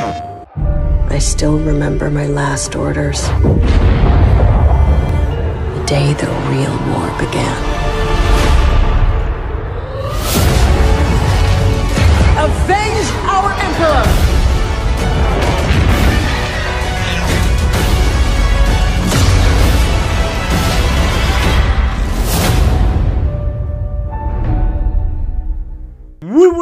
I still remember my last orders. The day the real war began. Avenge our Emperor!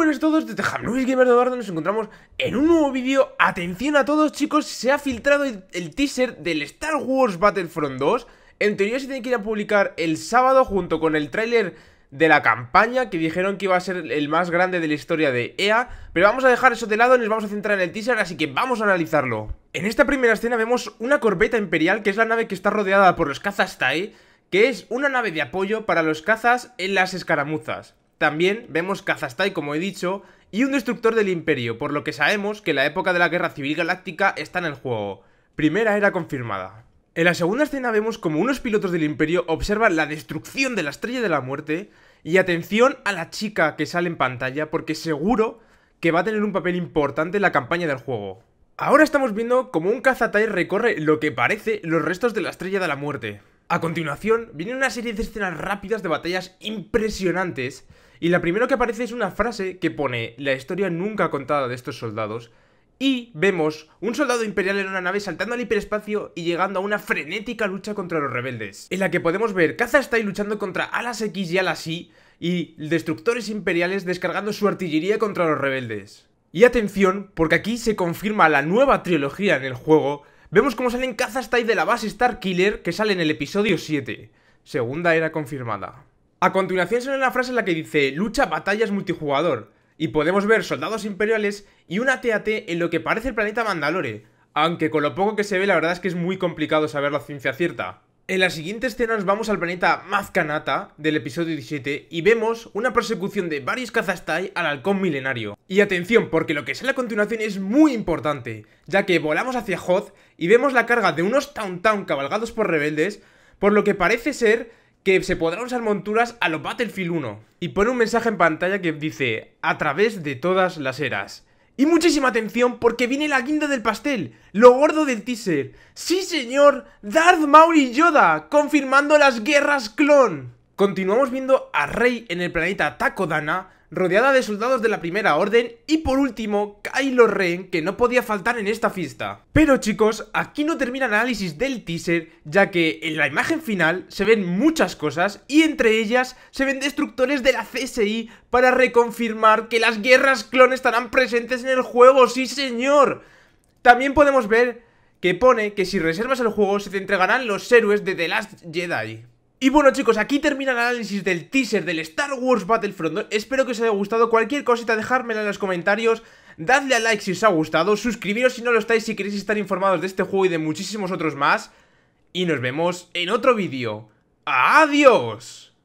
buenas a todos, desde Luis Gamer de Eduardo nos encontramos en un nuevo vídeo Atención a todos chicos, se ha filtrado el, teaser del Star Wars Battlefront 2 En teoría se tiene que ir a publicar el sábado junto con el tráiler de la campaña Que dijeron que iba a ser el más grande de la historia de EA Pero vamos a dejar eso de lado y nos vamos a centrar en el teaser, así que vamos a analizarlo En esta primera escena vemos una corbeta imperial que es la nave que está rodeada por los cazas Tai Que es una nave de apoyo para los cazas en las escaramuzas también vemos Kazastai, como he dicho, y un destructor del imperio, por lo que sabemos que la época de la Guerra Civil Galáctica está en el juego. Primera era confirmada. En la segunda escena vemos como unos pilotos del imperio observan la destrucción de la Estrella de la Muerte y atención a la chica que sale en pantalla porque seguro que va a tener un papel importante en la campaña del juego. Ahora estamos viendo como un cazatai recorre lo que parece los restos de la Estrella de la Muerte. A continuación, viene una serie de escenas rápidas de batallas impresionantes y la primera que aparece es una frase que pone la historia nunca contada de estos soldados. Y vemos un soldado imperial en una nave saltando al hiperespacio y llegando a una frenética lucha contra los rebeldes, en la que podemos ver Caza luchando contra alas X y alas Y y destructores imperiales descargando su artillería contra los rebeldes. Y atención, porque aquí se confirma la nueva trilogía en el juego, vemos cómo salen Caza de la base Star Killer que sale en el episodio 7. Segunda era confirmada. A continuación sale una frase en la que dice lucha batallas multijugador y podemos ver soldados imperiales y una TAT en lo que parece el planeta Mandalore, aunque con lo poco que se ve la verdad es que es muy complicado saber la ciencia cierta. En la siguiente escena nos vamos al planeta Mazcanata del episodio 17 y vemos una persecución de varios cazastay al halcón milenario. Y atención, porque lo que sale a continuación es muy importante, ya que volamos hacia Hoth y vemos la carga de unos Tauntaun cabalgados por rebeldes, por lo que parece ser que se podrán usar monturas a los Battlefield 1. Y pone un mensaje en pantalla que dice, a través de todas las eras. Y muchísima atención porque viene la guinda del pastel, lo gordo del teaser. ¡Sí señor! Darth Maul y Yoda, confirmando las guerras clon. Continuamos viendo a Rey en el planeta Takodana rodeada de soldados de la primera orden y por último Kylo Ren que no podía faltar en esta fiesta. Pero chicos, aquí no termina el análisis del teaser ya que en la imagen final se ven muchas cosas y entre ellas se ven destructores de la CSI para reconfirmar que las guerras clones estarán presentes en el juego, sí señor. También podemos ver que pone que si reservas el juego se te entregarán los héroes de The Last Jedi. Y bueno chicos, aquí termina el análisis del teaser del Star Wars Battlefront Espero que os haya gustado, cualquier cosita dejármela en los comentarios Dadle a like si os ha gustado, suscribiros si no lo estáis si queréis estar informados de este juego y de muchísimos otros más Y nos vemos en otro vídeo ¡Adiós!